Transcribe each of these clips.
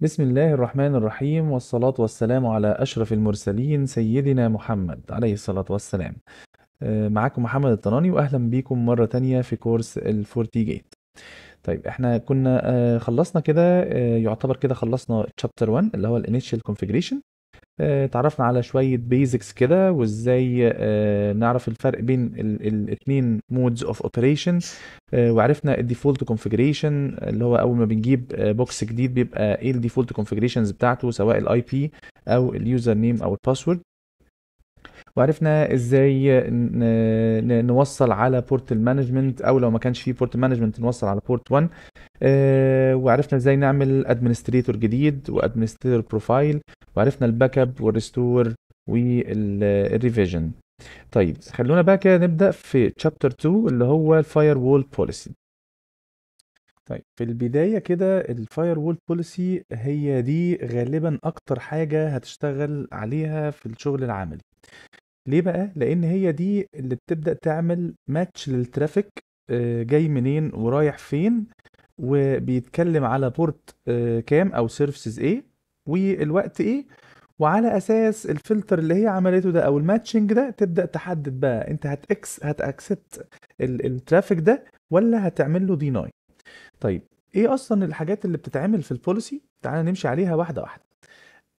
بسم الله الرحمن الرحيم والصلاة والسلام على أشرف المرسلين سيدنا محمد عليه الصلاة والسلام آه، معاكم محمد الطناني وأهلا بيكم مرة تانية في كورس الفورتي جيت طيب احنا كنا آه، خلصنا كده آه، يعتبر كده خلصنا تشابتر 1 اللي هو الانيشال كونفيجريشن آه، اتعرفنا على شوية بيزكس كده وازاي آه، نعرف الفرق بين الاثنين مودز اوف اوبريشن وعرفنا الديفولت كونفيجريشن اللي هو اول ما بنجيب بوكس آه، جديد بيبقى ايه الديفولت كونفيجريشنز بتاعته سواء الاي بي او اليوزر نيم او الباسورد وعرفنا ازاي نوصل على بورتال مانجمنت او لو ما كانش في بورتال مانجمنت نوصل على بورت 1 آه، وعرفنا ازاي نعمل ادمنستريتور جديد وادمنستريتور بروفايل وعرفنا الباك اب والريستور والريفيجن طيب خلونا بقى كده نبدا في تشابتر 2 اللي هو الفاير وول بوليسي طيب في البدايه كده الفاير وول بوليسي هي دي غالبا اكتر حاجه هتشتغل عليها في الشغل العملي ليه بقى؟ لأن هي دي اللي بتبدأ تعمل ماتش للترافيك آه، جاي منين ورايح فين وبيتكلم على بورت آه، كام أو سيرفيسز إيه والوقت إيه وعلى اساس الفلتر اللي هي عملته ده او الماتشنج ده تبدا تحدد بقى انت هتأكس هتاكسبت الترافيك ده ولا هتعمل له ديناي طيب ايه اصلا الحاجات اللي بتتعمل في البوليسي تعالى نمشي عليها واحده واحده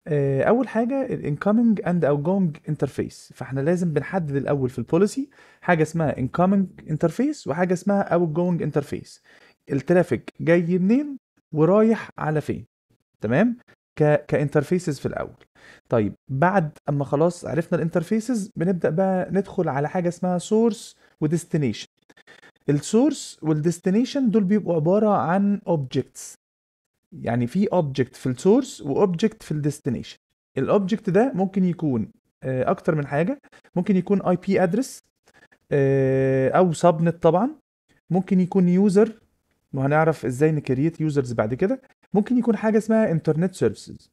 آه، اول حاجه الانكامنج اند جونج انترفيس فاحنا لازم بنحدد الاول في البوليسي حاجه اسمها انكامنج انترفيس وحاجه اسمها جونج انترفيس الترافيك جاي منين ورايح على فين تمام ك كانترفيسز في الاول طيب بعد اما خلاص عرفنا الانترفيسز بنبدا بقى ندخل على حاجه اسمها سورس وديستنيشن السورس والديستنيشن دول بيبقوا عباره عن اوبجكتس يعني في اوبجكت في السورس واوبجكت في الديستنيشن الاوبجكت ده ممكن يكون آه، اكتر من حاجه ممكن يكون اي بي ادرس او سبنت طبعا ممكن يكون يوزر وهنعرف ازاي نكريت يوزرز بعد كده ممكن يكون حاجه اسمها انترنت سيرفيسز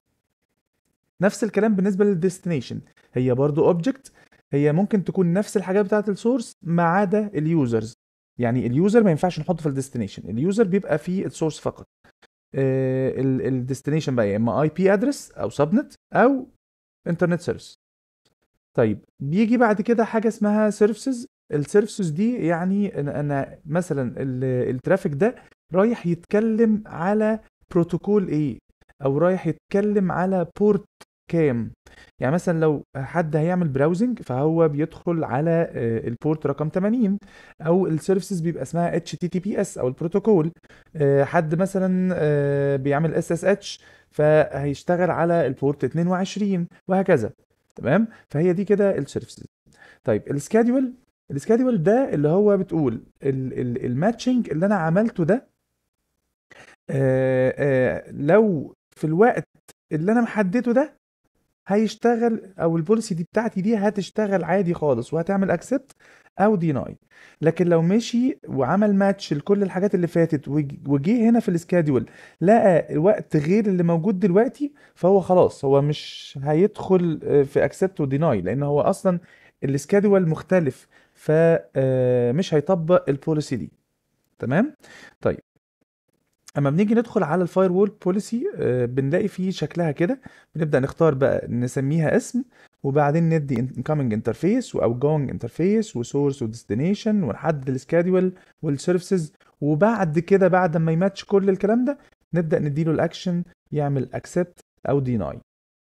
نفس الكلام بالنسبه للديستنيشن هي برضو اوبجكت هي ممكن تكون نفس الحاجات بتاعه السورس ما عدا اليوزرز يعني اليوزر ما ينفعش نحطه في الديستنيشن اليوزر بيبقى في السورس فقط آه، الديستنيشن بقى يا اما اي بي ادرس او سبنت او انترنت سيرفيس طيب بيجي بعد كده حاجه اسمها سيرفيسز السيرفيسز دي يعني انا, أنا مثلا الترافيك ده رايح يتكلم على بروتوكول ايه او رايح يتكلم على بورت كام يعني مثلا لو حد هيعمل براوزنج فهو بيدخل على آه، البورت رقم 80 او السيرفيسز بيبقى اسمها اتش تي تي بي اس او البروتوكول آه، حد مثلا آه، بيعمل اس اس اتش فهيشتغل على البورت 22 وهكذا تمام فهي دي كده السيرفيسز طيب السكادول السكادول ده اللي هو بتقول الماتشنج اللي انا عملته ده آآ آآ لو في الوقت اللي انا محدده ده هيشتغل او البوليسي دي بتاعتي دي هتشتغل عادي خالص وهتعمل اكسبت او ديناي لكن لو مشي وعمل ماتش لكل الحاجات اللي فاتت وجيه هنا في السكادول لقى وقت غير اللي موجود دلوقتي فهو خلاص هو مش هيدخل آه، في اكسبت وديناي لان هو اصلا السكادول مختلف فمش آه، هيطبق البوليسي دي تمام طيب اما بنيجي ندخل على الفاير وول بوليسي بنلاقي فيه شكلها كده بنبدا نختار بقى نسميها اسم وبعدين ندي انكمنج انترفيس او جوينج انترفيس وسورس وديستنيشن ونحدد السكادول والسيرفيسز وبعد كده بعد ما يماتش كل الكلام ده نبدا نديله الاكشن يعمل اكسبت او ديناي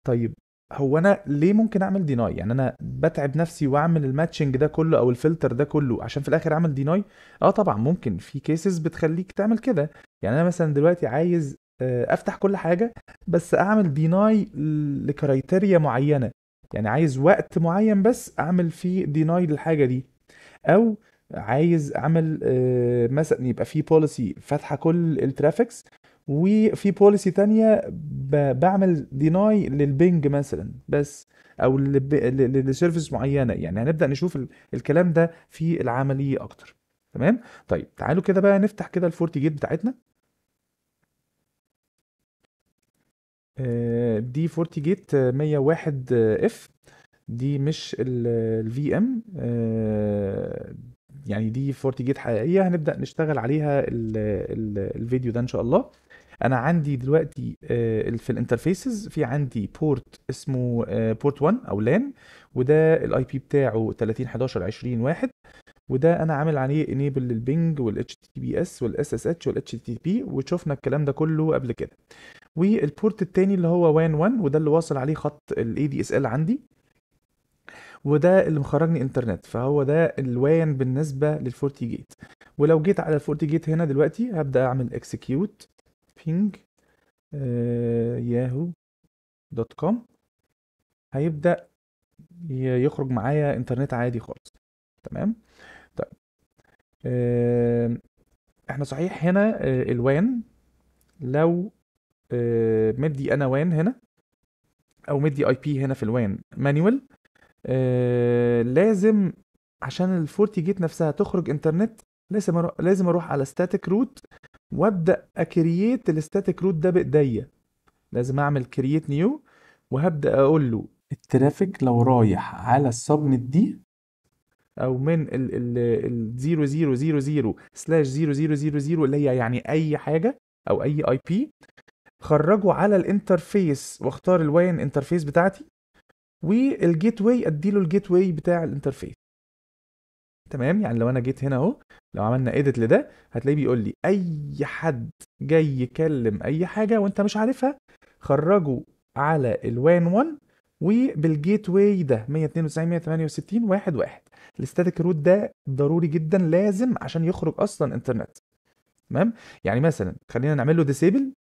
طيب هو انا ليه ممكن اعمل ديناي يعني انا بتعب نفسي واعمل الماتشنج ده كله او الفلتر ده كله عشان في الاخر اعمل ديناي اه طبعا ممكن في كيسز بتخليك تعمل كده يعني انا مثلا دلوقتي عايز آه، افتح كل حاجه بس اعمل ديناي لكرايتيريا معينه يعني عايز وقت معين بس اعمل فيه ديناي للحاجه دي او عايز اعمل آه، مثلا يبقى في بوليسي فاتحه كل الترافيكس وفي بوليسي تانية بعمل ديناي للبنج مثلا بس او لسيرفيس معينه يعني هنبدا نشوف الكلام ده في العمليه اكتر تمام طيب تعالوا كده بقى نفتح كده الفورتي جيت بتاعتنا آه، دي فورتي جيت 101 اف دي مش الفي ام آه، يعني دي فورتي جيت حقيقيه هنبدا نشتغل عليها الفيديو ده ان شاء الله انا عندي دلوقتي آه، في الانترفيسز في عندي بورت اسمه بورت آه، 1 او لان وده الاي بي بتاعه 30 11 20 واحد وده انا عامل عليه انيبل للبنج والاتش تي بي اس والاس اس اتش والاتش تي بي وشفنا الكلام ده كله قبل كده والبورت الثاني اللي هو وان 1 وده اللي واصل عليه خط الاي دي اس ال عندي وده اللي مخرجني انترنت فهو ده الوان بالنسبه للفورتي جيت ولو جيت على الفورتي جيت هنا دلوقتي هبدا اعمل اكسكيوت بينج ياهو دوت كوم هيبدأ يخرج معايا انترنت عادي خالص تمام طيب آه، احنا صحيح هنا آه، الوان لو آه، مدي انا وان هنا او مدي اي بي هنا في الوان مانيوال لازم عشان الفورتي جيت نفسها تخرج انترنت لازم لازم اروح على ستاتيك روت وابدا اكرييت الاستاتيك روت ده بايديا لازم اعمل كرييت نيو وهبدا اقول له الترافيك لو رايح على السبنت دي او من ال 0000 سلاش 0000 اللي هي يعني اي حاجه او اي اي بي خرجه على الانترفيس واختار الواين انترفيس بتاعتي والجيت واي اديله الجيت واي بتاع الانترفيس تمام يعني لو انا جيت هنا اهو لو عملنا ايديت لده هتلاقيه بيقول لي اي حد جاي يكلم اي حاجه وانت مش عارفها خرجه على الوان 1 وبالجيت واي ده 192 168 واحد واحد الاستاتيك روت ده ضروري جدا لازم عشان يخرج اصلا انترنت تمام يعني مثلا خلينا نعمل له ديسيبل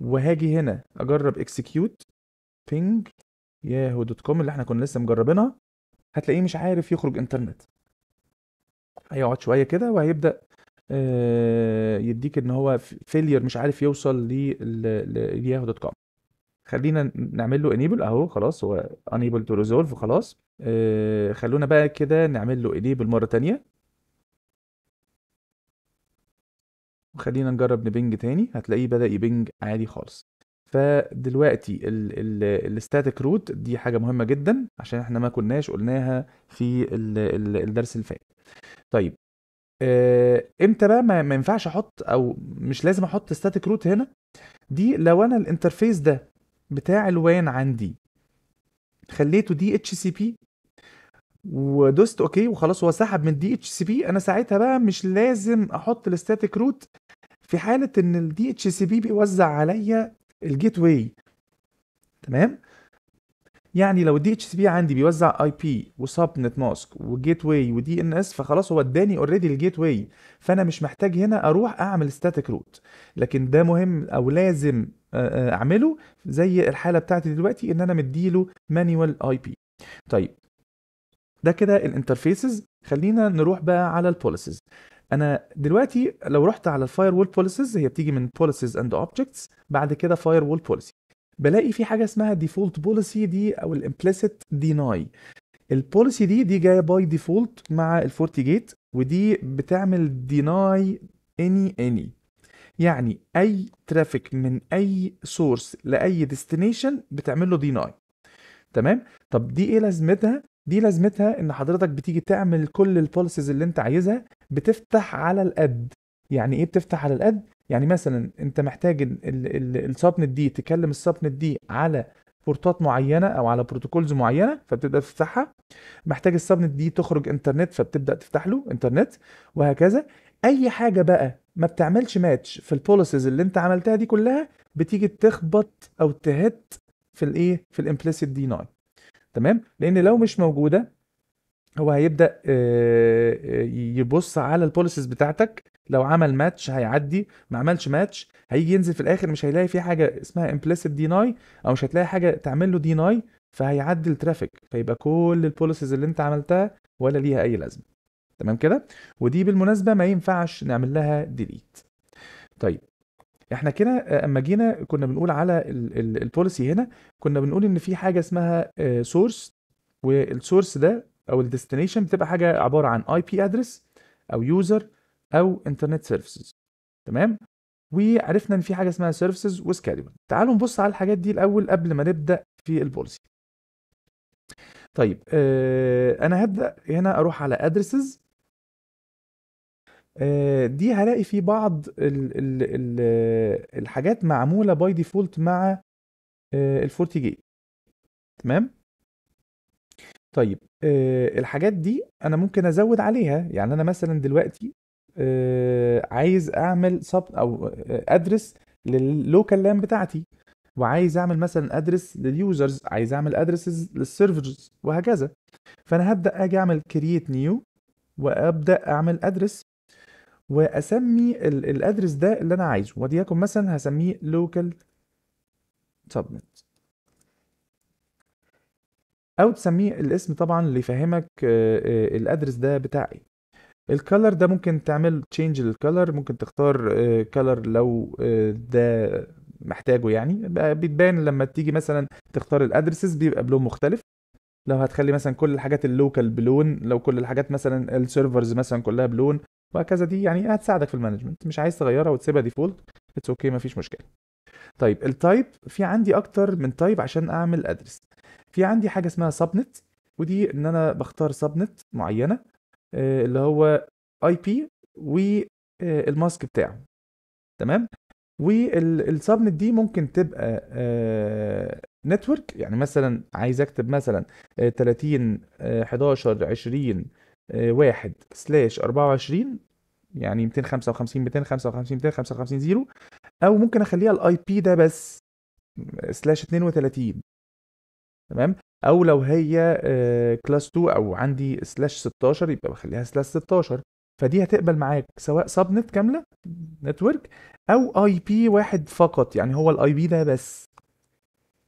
وهاجي هنا اجرب اكسكيوت بينج ياهو دوت كوم اللي احنا كنا لسه مجربينها هتلاقيه مش عارف يخرج انترنت هيقعد شويه كده وهيبدا آه، يديك ان هو فيلير مش عارف يوصل للياهو دوت كوم خلينا نعمل له انيبل اهو خلاص هو انيبل تو ريزولف خلاص آه، خلونا بقى كده نعمل له انيبل مره تانية وخلينا نجرب نبنج تاني هتلاقيه بدا يبنج عادي خالص فدلوقتي الستاتيك روت دي حاجه مهمه جدا عشان احنا ما كناش قلناها في الدرس اللي فات طيب آه، امتى بقى ما ينفعش احط او مش لازم احط ستاتيك روت هنا دي لو انا الانترفيس ده بتاع الوان عندي خليته دي اتش سي بي ودوست اوكي وخلاص هو سحب من دي اتش سي بي انا ساعتها بقى مش لازم احط الستاتيك روت في حاله ان الدي اتش سي بي بيوزع عليا الجيت واي تمام يعني لو الدي اتش سي بي عندي بيوزع اي بي وسب نت ماسك وجيت واي ودي ان اس فخلاص هو اداني اوريدي الجيت واي فانا مش محتاج هنا اروح اعمل ستاتيك روت لكن ده مهم او لازم آه، آه، اعمله زي الحاله بتاعتي دلوقتي ان انا مديله مانيوال اي بي طيب ده كده الانترفيسز خلينا نروح بقى على البوليسز انا دلوقتي لو رحت على الفاير وول بوليسز هي بتيجي من بوليسز اند اوبجكتس بعد كده فاير وول بوليسي بلاقي في حاجه اسمها ديفولت بوليسي دي او الامبليسيت ديناي البوليسي دي دي جايه باي ديفولت مع الفورتي جيت ودي بتعمل ديناي اني اني يعني اي ترافيك من اي سورس لاي ديستنيشن بتعمل له ديناي تمام طب دي ايه لازمتها دي لازمتها ان حضرتك بتيجي تعمل كل البوليسيز اللي انت عايزها بتفتح على القد يعني ايه بتفتح على القد يعني مثلا انت محتاج السبنت دي تكلم السبنت دي على بورتات معينه او على بروتوكولز معينه فبتبدا تفتحها محتاج السبنت دي تخرج انترنت فبتبدا تفتح له انترنت وهكذا اي حاجه بقى ما بتعملش ماتش في البوليسيز اللي انت عملتها دي كلها بتيجي تخبط او تهت في الايه في الامبليسيت دي ناي تمام لان لو مش موجوده هو هيبدا آه، آه، يبص على البوليسيز بتاعتك لو عمل ماتش هيعدي ما عملش ماتش هيجي ينزل في الاخر مش هيلاقي في حاجه اسمها امبليسيت ديناي او مش هتلاقي حاجه تعمل له ديناي فهيعدي الترافيك فيبقى كل البوليسيز اللي انت عملتها ولا ليها اي لازمه تمام كده ودي بالمناسبه ما ينفعش نعمل لها ديليت طيب احنا كده آه، اما جينا كنا بنقول على البوليسي هنا كنا بنقول ان في حاجه اسمها سورس آه، والسورس ده او الديستنيشن بتبقى حاجه عباره عن اي بي ادرس او يوزر او انترنت سيرفيسز تمام وعرفنا ان في حاجه اسمها سيرفيسز وسكادول تعالوا نبص على الحاجات دي الاول قبل ما نبدا في البوليسي طيب آه، انا هبدا هنا اروح على ادريسز آه، دي هلاقي في بعض الـ الـ الـ الحاجات معموله باي ديفولت مع آه، ال الفورتي جي تمام طيب الحاجات دي انا ممكن ازود عليها يعني انا مثلا دلوقتي آه، عايز اعمل سب او ادرس لللوكال لان بتاعتي وعايز اعمل مثلا ادرس لليوزرز عايز اعمل ادرس للسيرفرز وهكذا فانا هبدا اجي اعمل كرييت نيو وابدا اعمل ادرس واسمي الادرس ده اللي انا عايزه وليكن مثلا هسميه لوكال سبنت او تسميه الاسم طبعا اللي يفهمك آه، آه، الادرس ده بتاع ايه الكالر ده ممكن تعمل تشينج للكالر ممكن تختار كالر آه، لو آه، ده محتاجه يعني بتبان لما تيجي مثلا تختار الادرسز بيبقى بلون مختلف لو هتخلي مثلا كل الحاجات اللوكال بلون لو كل الحاجات مثلا السيرفرز مثلا كلها بلون وهكذا دي يعني هتساعدك في المانجمنت مش عايز تغيرها وتسيبها ديفولت اتس اوكي مفيش مشكله طيب التايب في عندي اكتر من تايب عشان اعمل ادرس في عندي حاجه اسمها سبنت ودي ان انا بختار سبنت معينه آه، اللي هو اي بي والماسك آه، بتاعه تمام والسبنت دي ممكن تبقى نتورك آه، يعني مثلا عايز اكتب مثلا 30 11 20 1 سلاش 24 يعني 255 255 255 0 او ممكن اخليها الاي بي ده بس سلاش 32 تمام او لو هي كلاس آه، 2 او عندي سلاش 16 يبقى بخليها سلاش 16 فدي هتقبل معاك سواء سب نت كامله نتورك او اي بي واحد فقط يعني هو الاي بي ده بس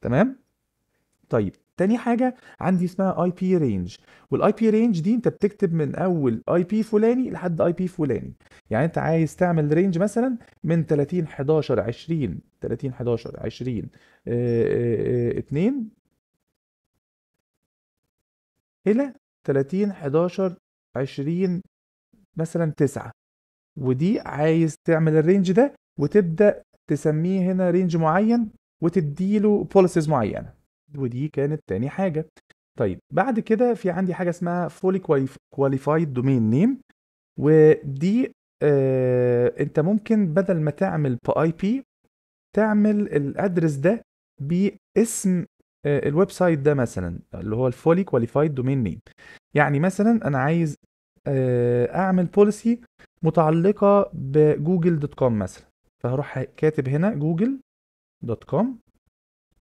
تمام طيب تاني حاجة عندي اسمها اي بي رينج والاي بي رينج دي انت بتكتب من اول اي بي فلاني لحد اي بي فلاني يعني انت عايز تعمل رينج مثلا من 30 11 20 30 11 20 2 إلى 30 11 20 مثلا 9 ودي عايز تعمل الرينج ده وتبدأ تسميه هنا رينج معين وتديله بوليسيز معينة ودي كانت تاني حاجة طيب بعد كده في عندي حاجة اسمها فولي كواليفايد دومين نيم ودي آه انت ممكن بدل ما تعمل باي بي تعمل الادرس ده باسم آه، الويب سايت ده مثلا اللي هو الفولي كواليفايد دومين نيم يعني مثلا انا عايز آه، اعمل بوليسي متعلقه بجوجل دوت كوم مثلا فهروح كاتب هنا جوجل دوت كوم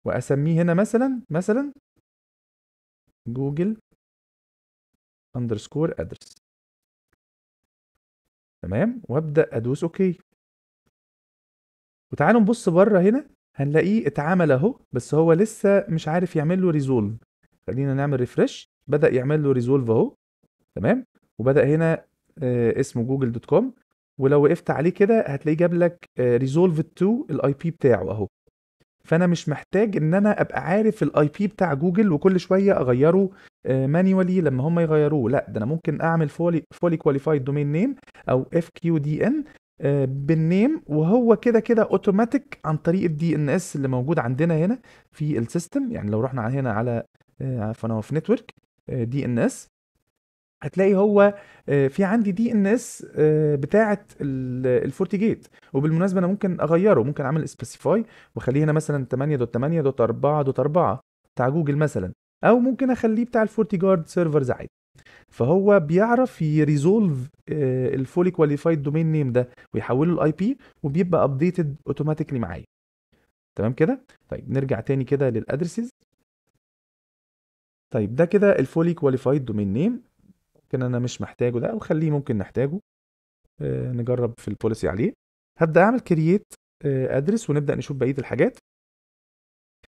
واسميه هنا مثلا مثلا جوجل اندرسكور ادرس تمام وابدا ادوس اوكي وتعالوا نبص بره هنا هنلاقيه اتعمل اهو بس هو لسه مش عارف يعمل له ريزولف خلينا نعمل ريفرش بدا يعمل له ريزولف اهو تمام وبدا هنا آه، اسمه جوجل دوت كوم ولو وقفت عليه كده هتلاقيه جاب لك ريزولف تو الاي بي بتاعه اهو فانا مش محتاج ان انا ابقى عارف الاي بي بتاع جوجل وكل شويه اغيره مانيوالي آه، لما هم يغيروه لا ده انا ممكن اعمل فولي فولي كواليفايد دومين نيم او اف كيو دي ان آه، بالنيم وهو كده كده اوتوماتيك عن طريق الدي ان اس اللي موجود عندنا هنا في السيستم يعني لو رحنا هنا على آه، فانا في نتورك دي ان اس هتلاقي هو آه، في عندي دي ان اس بتاعه الفورتي جيت وبالمناسبه انا ممكن اغيره ممكن اعمل سبيسيفاي واخليه هنا مثلا 8.8.4.4 بتاع جوجل مثلا او ممكن اخليه بتاع الفورتي جارد سيرفرز عادي فهو بيعرف يريزولف آه، الفولي كواليفايد دومين نيم ده ويحوله الاي بي وبيبقى ابديتد اوتوماتيكلي معايا تمام كده طيب نرجع تاني كده للادرسز طيب ده كده الفولي كواليفايد دومين نيم ممكن انا مش محتاجه ده وخليه ممكن نحتاجه آه، نجرب في البوليسي عليه هبدا اعمل كرييت ادرس آه، ونبدا نشوف بقيه الحاجات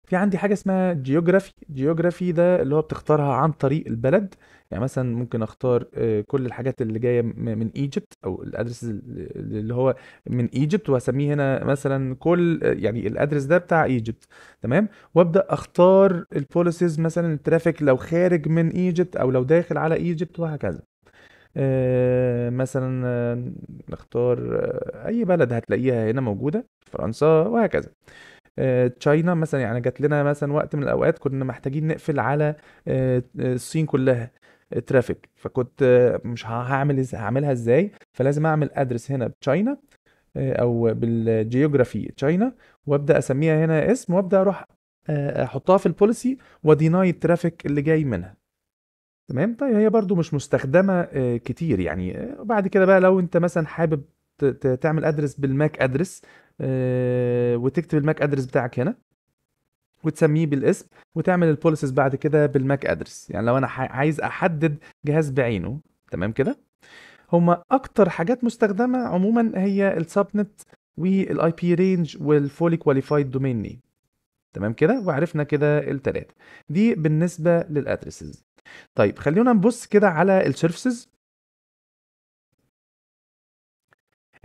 في عندي حاجه اسمها جيوغرافي جيوغرافي ده اللي هو بتختارها عن طريق البلد يعني مثلا ممكن اختار آه، كل الحاجات اللي جايه من ايجيبت او الادرس اللي هو من ايجيبت واسميه هنا مثلا كل آه، يعني الادرس ده بتاع ايجيبت تمام وابدا اختار البوليسيز مثلا الترافيك لو خارج من ايجيبت او لو داخل على ايجيبت وهكذا آه، مثلا نختار اي بلد هتلاقيها هنا موجوده فرنسا وهكذا آه، تشاينا مثلا يعني جات لنا مثلا وقت من الاوقات كنا محتاجين نقفل على آه، آه، الصين كلها ترافيك فكنت مش هعمل هعملها ازاي فلازم اعمل ادرس هنا بتشاينا او بالجيوغرافي تشاينا وابدا اسميها هنا اسم وابدا اروح احطها في البوليسي وديناي الترافيك اللي جاي منها تمام طيب هي برضو مش مستخدمه كتير يعني بعد كده بقى لو انت مثلا حابب تعمل ادرس بالماك ادرس آه، وتكتب الماك ادرس بتاعك هنا وتسميه بالاسم وتعمل البوليسز بعد كده بالماك ادرس يعني لو انا عايز احدد جهاز بعينه تمام كده هما اكتر حاجات مستخدمه عموما هي السبنت والاي بي رينج والفولي كواليفايد دومين نيم تمام كده وعرفنا كده الثلاثه دي بالنسبه للادرسز طيب خلينا نبص كده على السيرفيسز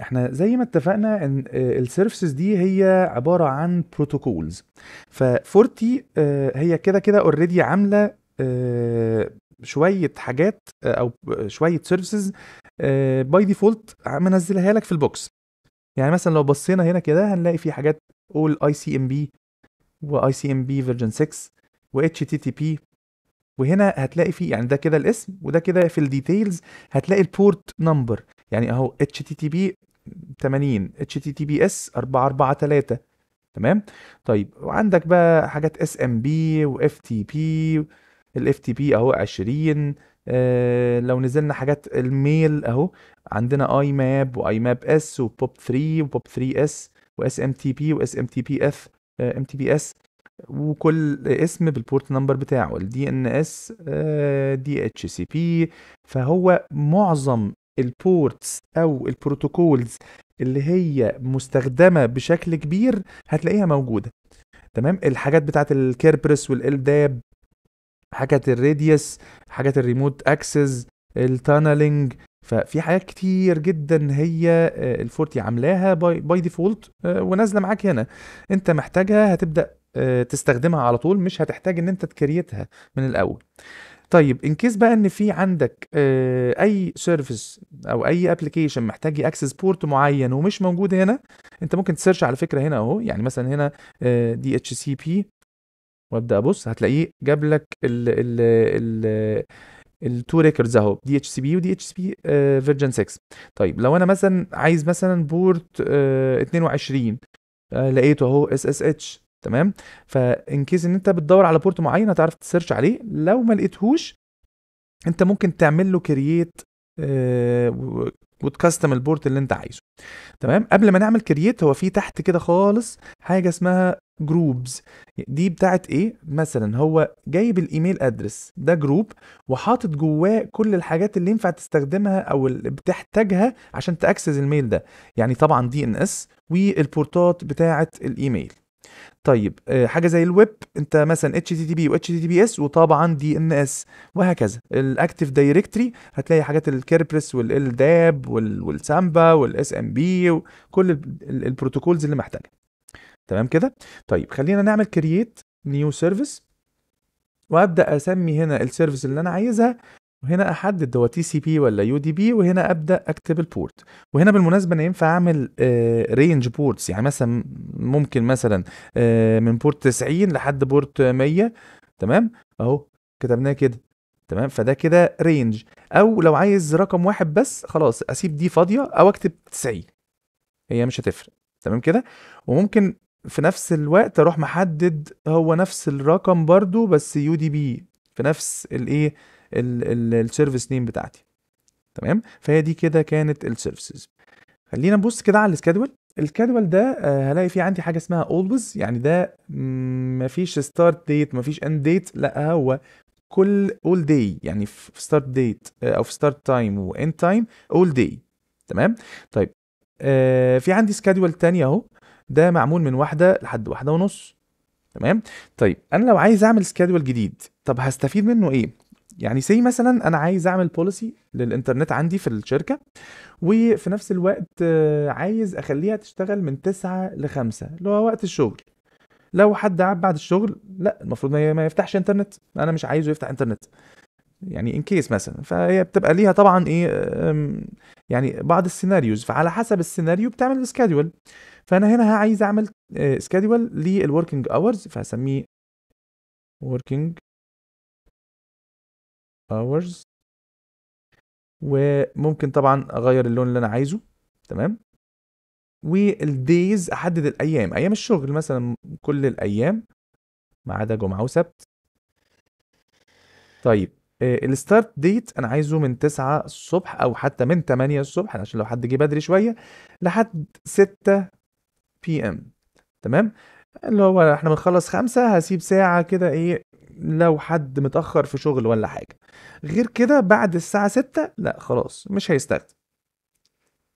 احنا زي ما اتفقنا ان آه، السيرفيسز دي هي عباره عن بروتوكولز ففورتي آه، هي كده كده اوريدي عامله آه، شويه حاجات او شويه سيرفيسز باي ديفولت منزلها لك في البوكس يعني مثلا لو بصينا هنا كده هنلاقي في حاجات اول اي سي ام بي واي سي ام بي فيرجن 6 و اتش تي تي بي وهنا هتلاقي فيه يعني ده كده الاسم وده كده في الديتيلز هتلاقي البورت نمبر يعني اهو اتش تي تي بي 80 اتش تي تي بي اس 443 تمام طيب وعندك بقى حاجات اس ام بي واف تي بي الاف تي بي اهو 20 آه لو نزلنا حاجات الميل اهو عندنا اي ماب واي ماب اس وبوب 3 وبوب 3 اس واس ام تي بي واس ام تي بي اف ام تي بي اس وكل اسم بالبورت نمبر بتاعه الدي ان اس دي اتش سي بي فهو معظم البورتس او البروتوكولز اللي هي مستخدمه بشكل كبير هتلاقيها موجوده تمام الحاجات بتاعت الكيربرس والالداب حاجات الراديوس حاجات الريموت اكسس التانلينج ففي حاجات كتير جدا هي آه، الفورتي عاملاها باي, باي ديفولت ونازله معاك هنا انت محتاجها هتبدا آه، تستخدمها على طول مش هتحتاج ان انت تكريتها من الاول طيب ان كيس بقى ان في عندك آه، اي سيرفيس او اي ابلكيشن محتاج اكسس بورت معين ومش موجود هنا انت ممكن تسيرش على فكره هنا اهو يعني مثلا هنا دي اتش سي بي وابدا ابص هتلاقيه جاب لك ال ال ال التو ريكوردز اهو دي اتش سي بي ودي اتش سي بي فيرجن 6 طيب لو انا مثلا عايز مثلا بورت آه، 22 آه، لقيته اهو اس اس اتش تمام فان كيس ان انت بتدور على بورت معين هتعرف تسيرش عليه لو ما لقيتهوش انت ممكن تعمل له كرييت وتكستم البورت اللي انت عايزه تمام قبل ما نعمل كرييت هو في تحت كده خالص حاجه اسمها جروبز دي بتاعت ايه مثلا هو جايب الايميل ادرس ده جروب وحاطط جواه كل الحاجات اللي ينفع تستخدمها او اللي بتحتاجها عشان تاكسس الميل ده يعني طبعا دي ان اس والبورتات بتاعت الايميل طيب آه، حاجه زي الويب انت مثلا اتش تي تي بي واتش تي تي بي اس وطبعا دي ان اس وهكذا الاكتيف دايركتري هتلاقي حاجات الكيربرس والال داب والسامبا والاس ام بي وكل البروتوكولز اللي محتاجها تمام كده طيب خلينا نعمل كرييت نيو سيرفيس وابدا اسمي هنا السيرفيس اللي انا عايزها وهنا احدد هو تي سي بي ولا يو دي بي وهنا ابدا اكتب البورت وهنا بالمناسبه انا ينفع اعمل رينج آه، بورتس يعني مثلا ممكن مثلا آه، من بورت 90 لحد بورت 100 تمام اهو كتبناه كده تمام فده كده رينج او لو عايز رقم واحد بس خلاص اسيب دي فاضيه او اكتب 90 هي مش هتفرق تمام كده وممكن في نفس الوقت اروح محدد هو نفس الرقم برضو بس يو دي بي في نفس الايه السيرفيس نيم بتاعتي تمام فهي دي كده كانت السيرفيسز خلينا نبص كده على السكادول الكادوال ده آه، هلاقي فيه عندي حاجه اسمها اولويز يعني ده مفيش ستارت ديت مفيش اند ديت لا هو كل اول داي يعني في ستارت آه، ديت او في ستارت تايم واند تايم اول داي تمام طيب آه في عندي سكادول تاني اهو ده معمول من واحده لحد واحده ونص تمام طيب انا لو عايز اعمل سكادول جديد طب هستفيد منه ايه يعني سي مثلا انا عايز اعمل بوليسي للانترنت عندي في الشركه وفي نفس الوقت آه، عايز اخليها تشتغل من 9 ل 5 اللي هو وقت الشغل لو حد قعد بعد الشغل لا المفروض ما يفتحش انترنت انا مش عايزه يفتح انترنت يعني ان كيس مثلا فهي بتبقى ليها طبعا ايه يعني بعض السيناريوز فعلى حسب السيناريو بتعمل سكادول فانا هنا عايز اعمل سكادول للوركينج اورز فهسميه وركينج hours وممكن طبعا اغير اللون اللي انا عايزه تمام والديز احدد الايام ايام الشغل مثلا كل الايام ما عدا جمعه وسبت طيب آه، الستارت ديت انا عايزه من 9 الصبح او حتى من 8 الصبح عشان لو حد جه بدري شويه لحد 6 بي ام تمام اللي هو احنا بنخلص خمسة هسيب ساعة كده ايه لو حد متاخر في شغل ولا حاجه غير كده بعد الساعه 6 لا خلاص مش هيستخدم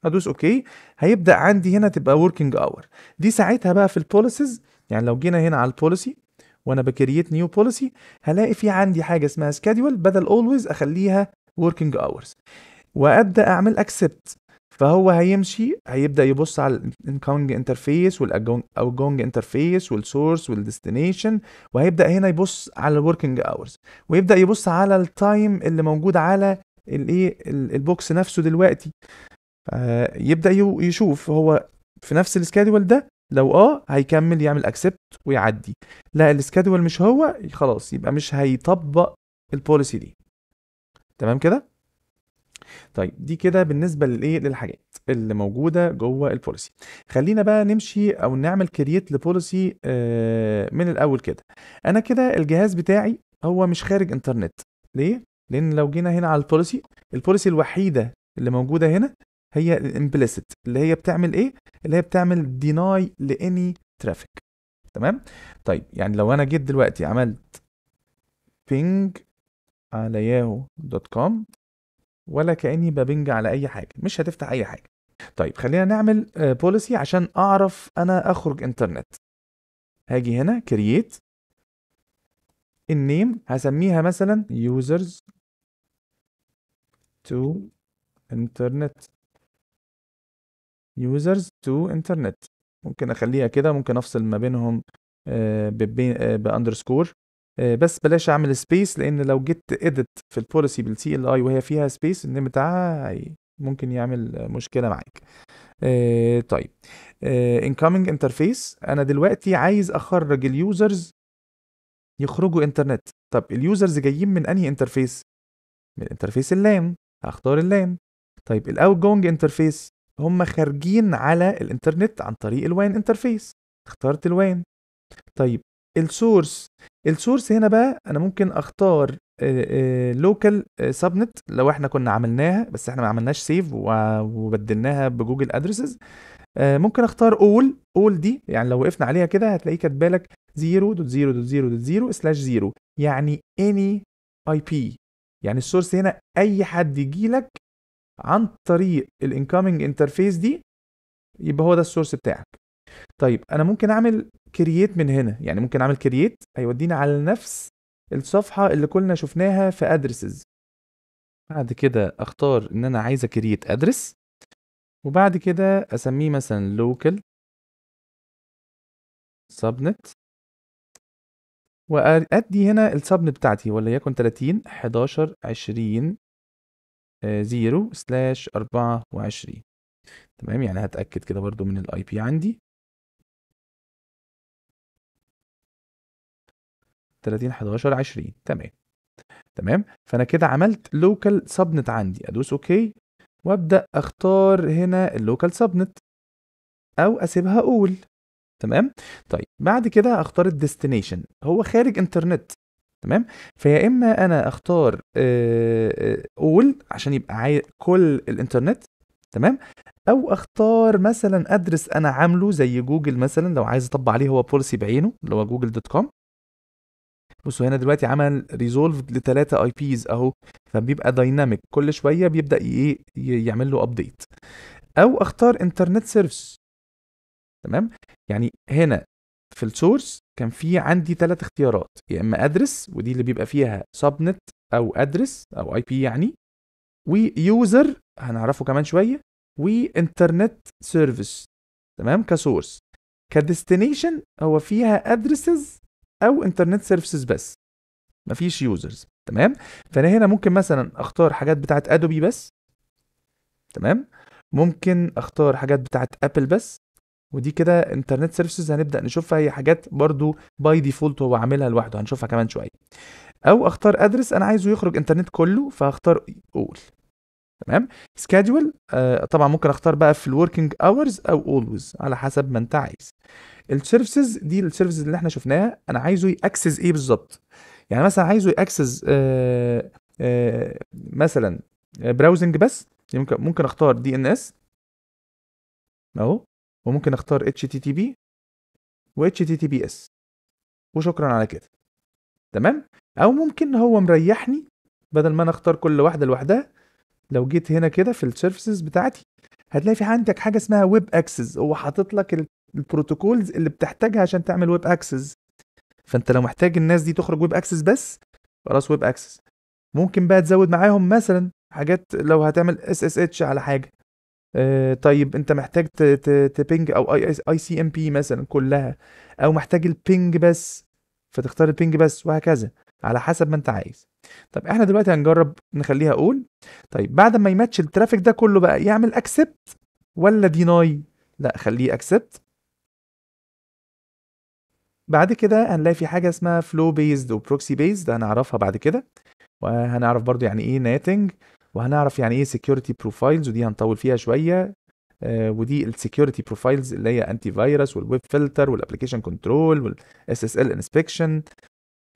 هدوس اوكي هيبدا عندي هنا تبقى وركينج اور دي ساعتها بقى في البوليسيز يعني لو جينا هنا على البوليسي وانا بكريت نيو بوليسي هلاقي في عندي حاجه اسمها سكادول بدل اولويز اخليها وركينج اورز وابدا اعمل اكسبت فهو هيمشي هيبدا يبص على الانكاونج انترفيس والاوجونج انترفيس والسورس والديستنيشن وهيبدا هنا يبص على الوركينج اورز ويبدا يبص على التايم اللي موجود على الايه البوكس نفسه دلوقتي آه، يبدا يشوف هو في نفس السكادول ده لو اه هيكمل يعمل اكسبت ويعدي لا السكادول مش هو خلاص يبقى مش هيطبق البوليسي دي تمام كده طيب دي كده بالنسبه للايه للحاجات اللي موجوده جوه البوليسي خلينا بقى نمشي او نعمل كرييت لبوليسي آه، من الاول كده انا كده الجهاز بتاعي هو مش خارج انترنت ليه لان لو جينا هنا على البوليسي البوليسي الوحيده اللي موجوده هنا هي الامبليسيت اللي هي بتعمل ايه اللي هي بتعمل ديناي لاني ترافيك تمام طيب يعني لو انا جيت دلوقتي عملت بينج على ياهو دوت كوم ولا كاني ببنج على اي حاجه مش هتفتح اي حاجه طيب خلينا نعمل بوليسي آه، عشان اعرف انا اخرج انترنت هاجي هنا كرييت النيم هسميها مثلا يوزرز تو انترنت يوزرز تو انترنت ممكن اخليها كده ممكن افصل ما بينهم آه، آه، باندرسكور آه، بس بلاش اعمل سبيس لان لو جيت اديت في البوليسي بالسي ال اي وهي فيها سبيس النيم بتاعها ممكن يعمل مشكله معاك آه، طيب آه، incoming انترفيس انا دلوقتي عايز اخرج اليوزرز يخرجوا انترنت طب اليوزرز جايين من انهي انترفيس من انترفيس اللان هختار اللان طيب الاوت جوينج انترفيس هم خارجين على الانترنت عن طريق الوان انترفيس اخترت الوان طيب السورس السورس هنا بقى انا ممكن اختار لوكال سبنت لو احنا كنا عملناها بس احنا ما عملناش سيف وبدلناها بجوجل ادرسز ممكن اختار اول اول دي يعني لو وقفنا عليها كده هتلاقيه كاتب لك 0.0.0.0 0 يعني اني اي بي يعني السورس هنا اي حد يجي لك عن طريق الانكومنج انترفيس دي يبقى هو ده السورس بتاعك طيب انا ممكن اعمل كرييت من هنا يعني ممكن اعمل كرييت هيوديني على نفس الصفحه اللي كلنا شفناها في ادرسز بعد كده اختار ان انا عايز اكرييت ادرس وبعد كده اسميه مثلا لوكال سبنت وادي هنا السبنت بتاعتي وليكن 30 11 20 0 سلاش 24 تمام يعني هتاكد كده برضو من الاي بي عندي 30 11 20 تمام تمام فانا كده عملت لوكال سبنت عندي ادوس اوكي وابدا اختار هنا اللوكال سبنت او اسيبها اول تمام طيب بعد كده اختار الديستنيشن هو خارج انترنت تمام فيا اما انا اختار آه، آه، اول عشان يبقى عايز كل الانترنت تمام او اختار مثلا ادرس انا عامله زي جوجل مثلا لو عايز اطبق عليه هو بوليسي بعينه اللي هو جوجل دوت كوم بصوا هنا دلوقتي عمل ريزولف لثلاثه اي بيز اهو فبيبقى دايناميك كل شويه بيبدا ايه يعمل له ابديت او اختار انترنت سيرفيس تمام يعني هنا في السورس كان في عندي ثلاث اختيارات يا اما ادرس ودي اللي بيبقى فيها سبنت او ادرس او اي بي يعني ويوزر هنعرفه كمان شويه وانترنت سيرفيس تمام كسورس كديستنيشن هو فيها ادرسز او انترنت سيرفيسز بس مفيش يوزرز تمام فانا هنا ممكن مثلا اختار حاجات بتاعت ادوبي بس تمام ممكن اختار حاجات بتاعت ابل بس ودي كده انترنت سيرفيسز هنبدا نشوفها هي حاجات برضو باي ديفولت هو عاملها لوحده هنشوفها كمان شويه او اختار ادرس انا عايزه يخرج انترنت كله فهختار اول تمام سكادول آه طبعا ممكن اختار بقى في الوركينج اورز او اولويز على حسب ما انت عايز السيرفيسز دي السيرفيسز اللي احنا شفناها انا عايزه ياكسس ايه بالظبط يعني مثلا عايزه ياكسس آه، آه، مثلا براوزنج آه، بس ممكن ممكن اختار دي ان اس اهو وممكن اختار اتش تي تي بي و اتش تي تي بي اس وشكرا على كده تمام او ممكن هو مريحني بدل ما انا اختار كل واحده لوحدها لو جيت هنا كده في السيرفيسز بتاعتي هتلاقي في عندك حاجه اسمها ويب اكسس هو حاطط لك البروتوكولز اللي بتحتاجها عشان تعمل ويب اكسس فانت لو محتاج الناس دي تخرج ويب اكسس بس خلاص ويب اكسس ممكن بقى تزود معاهم مثلا حاجات لو هتعمل اس اس اتش على حاجه آه طيب انت محتاج تبينج او اي سي ام بي مثلا كلها او محتاج البينج بس فتختار البينج بس وهكذا على حسب ما انت عايز طب احنا دلوقتي هنجرب نخليها اقول طيب بعد ما يماتش الترافيك ده كله بقى يعمل اكسبت ولا ديناي لا خليه اكسبت بعد كده هنلاقي في حاجه اسمها فلو بيزد وبروكسي بيزد هنعرفها بعد كده وهنعرف برضو يعني ايه ناتنج وهنعرف يعني ايه سكيورتي بروفايلز ودي هنطول فيها شويه آه، ودي السكيورتي بروفايلز اللي هي انتي فيروس والويب فلتر والابلكيشن كنترول والاس اس ال انسبكشن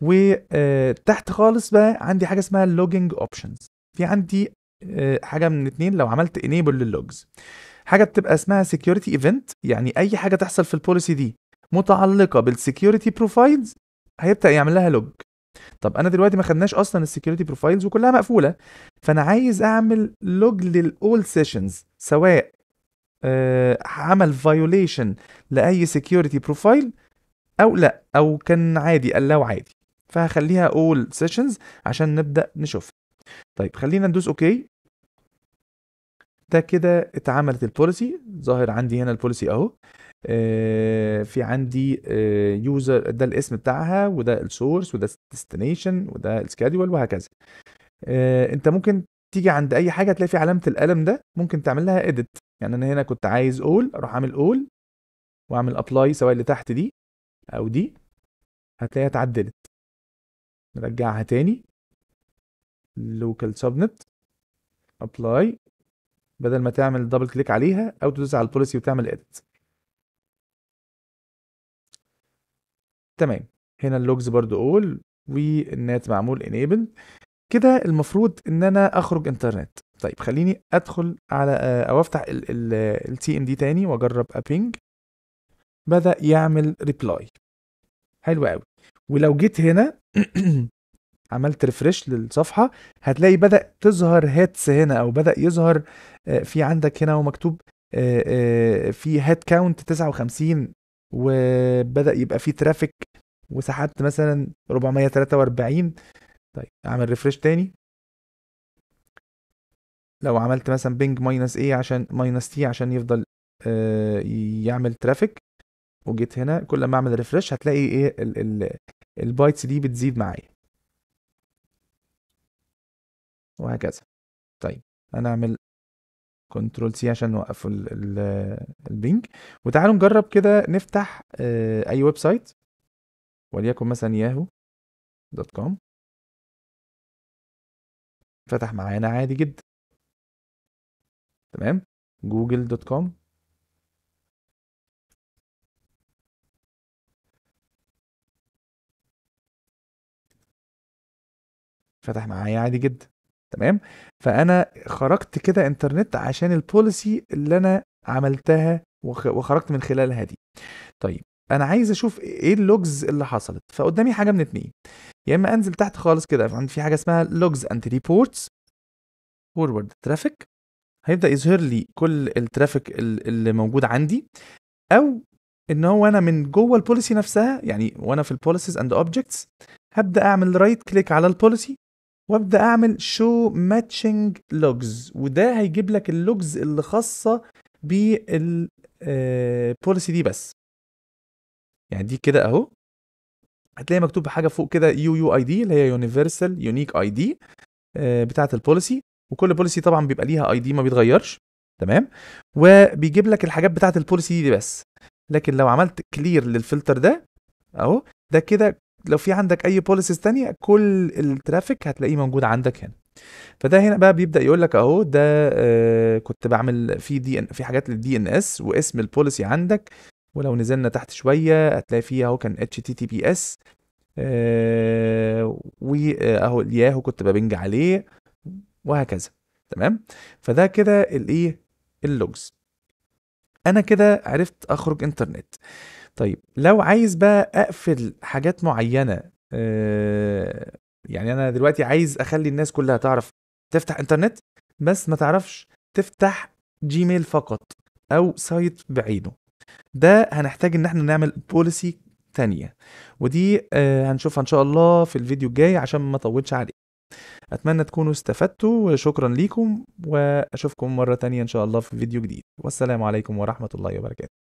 وتحت خالص بقى عندي حاجه اسمها لوجينج اوبشنز في عندي آه، حاجه من اتنين لو عملت انيبل لللوجز حاجه بتبقى اسمها سكيورتي ايفنت يعني اي حاجه تحصل في البوليسي دي متعلقه بالسكيورتي بروفايلز هيبدا يعمل لها لوج طب انا دلوقتي ما خدناش اصلا السكيورتي بروفايلز وكلها مقفوله فانا عايز اعمل لوج للاول سيشنز سواء أه عمل فايوليشن لاي سكيورتي بروفايل او لا او كان عادي قال عادي فهخليها اول سيشنز عشان نبدأ نشوف طيب خلينا ندوس اوكي ده كده اتعملت البوليسي ظاهر عندي هنا البوليسي اهو آه، في عندي يوزر آه، ده الاسم بتاعها وده السورس وده الديستنيشن وده السكادول وهكذا آه، انت ممكن تيجي عند اي حاجه تلاقي في علامه القلم ده ممكن تعمل لها اديت يعني انا هنا كنت عايز اول اروح عامل اول واعمل ابلاي سواء اللي تحت دي او دي هتلاقيها اتعدلت نرجعها تاني لوكال سبنت ابلاي بدل ما تعمل دبل كليك عليها او تدوس على البوليسي وتعمل edit تمام هنا اللوجز برضو اول والنات معمول انيبل كده المفروض ان انا اخرج انترنت طيب خليني ادخل على آه، او افتح التي ام دي تاني واجرب ابينج بدا يعمل ريبلاي حلو قوي ولو جيت هنا عملت ريفرش للصفحه هتلاقي بدا تظهر هاتس هنا او بدا يظهر آه، في عندك هنا ومكتوب آه، آه، في هات كاونت 59 وبدا يبقى في ترافيك وسحبت مثلا 443 طيب اعمل ريفرش تاني لو عملت مثلا بينج ماينس ايه عشان ماينس تي عشان يفضل يعمل ترافيك وجيت هنا كل ما اعمل ريفرش هتلاقي ايه البايتس دي بتزيد معايا وهكذا طيب انا اعمل كنترول سي عشان نوقف البينج وتعالوا نجرب كده نفتح آه، اي ويب سايت وليكن مثلا ياهو دوت كوم فتح معانا عادي جدا تمام جوجل دوت كوم فتح معايا عادي جدا تمام فانا خرجت كده انترنت عشان البوليسي اللي انا عملتها وخرجت من خلالها دي طيب انا عايز اشوف ايه اللوجز اللي حصلت فقدامي حاجه من اتنين يا اما انزل تحت خالص كده عند في حاجه اسمها لوجز اند ريبورتس فورورد ترافيك هيبدا يظهر لي كل الترافيك اللي موجود عندي او ان هو انا من جوه البوليسي نفسها يعني وانا في البوليسيز اند اوبجكتس هبدا اعمل رايت right كليك على البوليسي وابدا اعمل شو ماتشنج لوجز وده هيجيب لك اللوجز اللي خاصه بالبوليسي آه، دي بس يعني دي كده اهو هتلاقي مكتوب حاجه فوق كده يو يو اي دي اللي هي يونيفرسال يونيك اي دي بتاعه البوليسي وكل بوليسي طبعا بيبقى ليها اي دي ما بيتغيرش تمام وبيجيب لك الحاجات بتاعه البوليسي دي بس لكن لو عملت كلير للفلتر ده اهو ده كده لو في عندك اي بوليسيز تانية كل الترافيك هتلاقيه موجود عندك هنا فده هنا بقى بيبدا يقول لك اهو ده آه، كنت بعمل في دي ان في حاجات للدي ان اس واسم البوليسي عندك ولو نزلنا تحت شويه هتلاقي فيه اهو كان اتش تي تي بي اس واهو الياهو كنت ببنج عليه وهكذا تمام فده كده الايه اللوجز انا كده عرفت اخرج انترنت طيب لو عايز بقى اقفل حاجات معينه آه، يعني انا دلوقتي عايز اخلي الناس كلها تعرف تفتح انترنت بس ما تعرفش تفتح جيميل فقط او سايت بعينه ده هنحتاج ان احنا نعمل بوليسي تانية ودي آه، هنشوفها ان شاء الله في الفيديو الجاي عشان ما اطولش عليه اتمنى تكونوا استفدتوا وشكرا ليكم واشوفكم مره تانية ان شاء الله في فيديو جديد والسلام عليكم ورحمه الله وبركاته